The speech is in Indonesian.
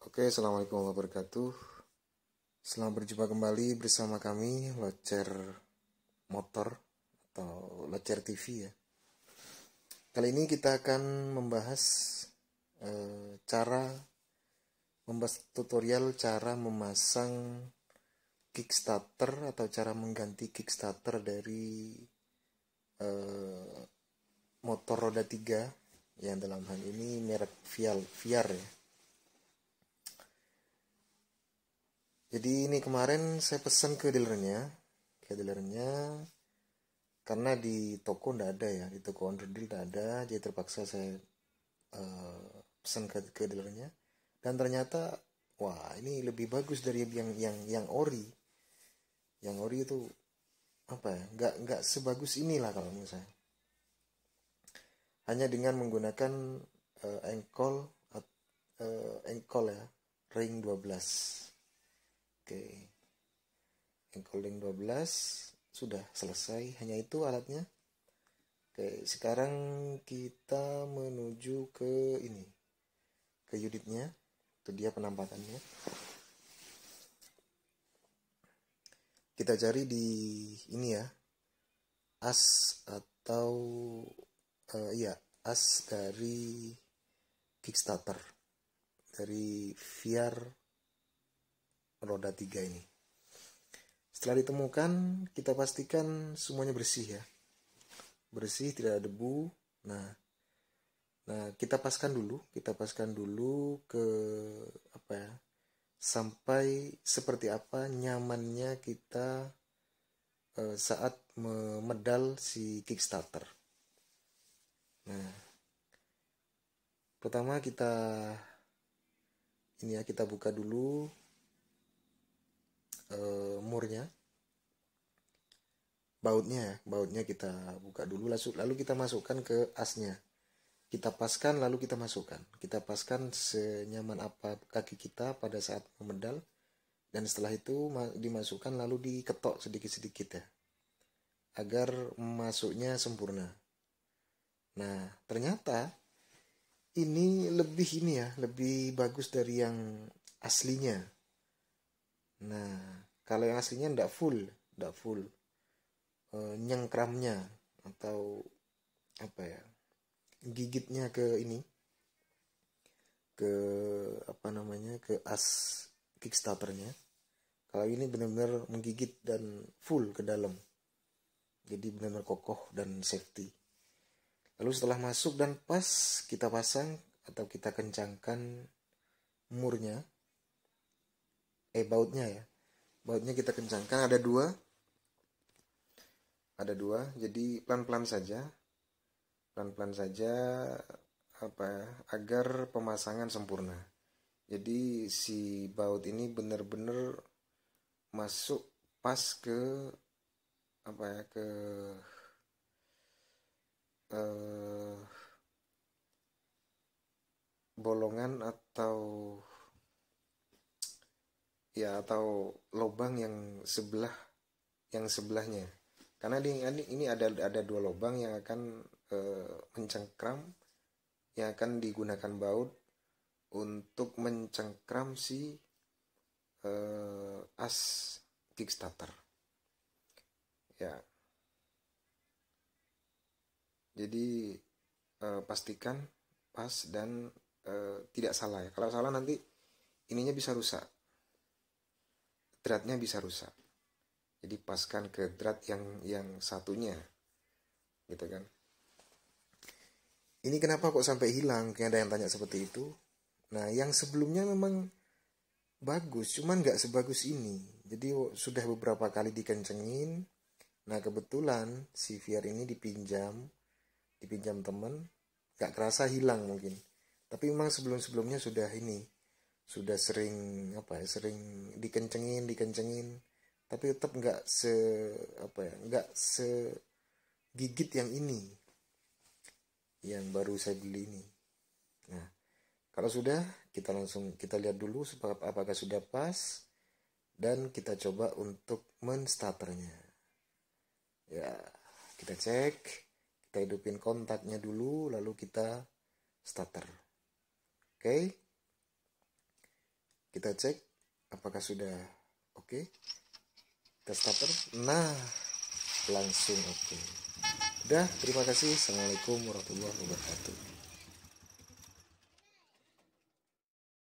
Oke, Assalamualaikum warahmatullahi wabarakatuh Selamat berjumpa kembali bersama kami Locer Motor Atau Locer TV ya Kali ini kita akan membahas e, Cara Membahas tutorial cara memasang Kickstarter atau cara mengganti Kickstarter dari e, motor roda tiga yang dalam hal ini merek Vial Viar ya. Jadi ini kemarin saya pesan ke dealernya, ke dealernya karena di toko ndak ada ya, di toko under deal ndak ada, jadi terpaksa saya uh, pesan ke, ke dealernya dan ternyata wah ini lebih bagus dari yang yang yang ori, yang ori itu apa ya, nggak nggak sebagus inilah kalau menurut saya hanya dengan menggunakan uh, engkol uh, engkol ya ring 12 oke okay. engkol ring 12 sudah selesai hanya itu alatnya oke okay, sekarang kita menuju ke ini ke unitnya itu dia penampakannya kita cari di ini ya as atau uh, iya as dari Kickstarter dari VR roda tiga ini setelah ditemukan kita pastikan semuanya bersih ya bersih tidak ada debu nah nah kita paskan dulu kita paskan dulu ke apa ya sampai seperti apa nyamannya kita eh, saat memedal si Kickstarter Nah, pertama kita ini ya kita buka dulu uh, murnya, bautnya, ya, bautnya kita buka dulu lalu kita masukkan ke asnya. Kita paskan lalu kita masukkan. Kita paskan senyaman apa kaki kita pada saat memedal dan setelah itu dimasukkan lalu diketok sedikit-sedikit ya agar masuknya sempurna Nah, ternyata ini lebih ini ya, lebih bagus dari yang aslinya. Nah, kalau yang aslinya ndak full, ndak full e, nyengkramnya atau apa ya, gigitnya ke ini, ke apa namanya, ke as kickstarternya. Kalau ini benar-benar menggigit dan full ke dalam, jadi benar-benar kokoh dan safety. Lalu setelah masuk dan pas kita pasang atau kita kencangkan murnya, eh bautnya ya, bautnya kita kencangkan ada dua, ada dua, jadi pelan-pelan saja, pelan-pelan saja apa ya, agar pemasangan sempurna. Jadi si baut ini benar-benar masuk pas ke apa ya ke eh, bolongan atau ya atau lubang yang sebelah yang sebelahnya karena ini ini ada ada dua lubang yang akan eh, mencengkram yang akan digunakan baut untuk mencengkram si eh, as kickstarter ya jadi uh, pastikan pas dan uh, tidak salah ya kalau salah nanti ininya bisa rusak dratnya bisa rusak jadi paskan ke drat yang yang satunya gitu kan ini kenapa kok sampai hilang kayak ada yang tanya seperti itu nah yang sebelumnya memang bagus cuman nggak sebagus ini jadi sudah beberapa kali dikencengin nah kebetulan si VR ini dipinjam dipinjam teman gak kerasa hilang mungkin tapi memang sebelum sebelumnya sudah ini sudah sering apa ya sering dikencengin dikencengin tapi tetap nggak se apa ya nggak se gigit yang ini yang baru saya beli ini nah kalau sudah kita langsung kita lihat dulu sebab apakah sudah pas dan kita coba untuk menstarternya ya kita cek kita hidupin kontaknya dulu lalu kita starter oke okay? kita cek apakah sudah oke okay? kita starter nah langsung oke okay. udah terima kasih assalamualaikum warahmatullahi wabarakatuh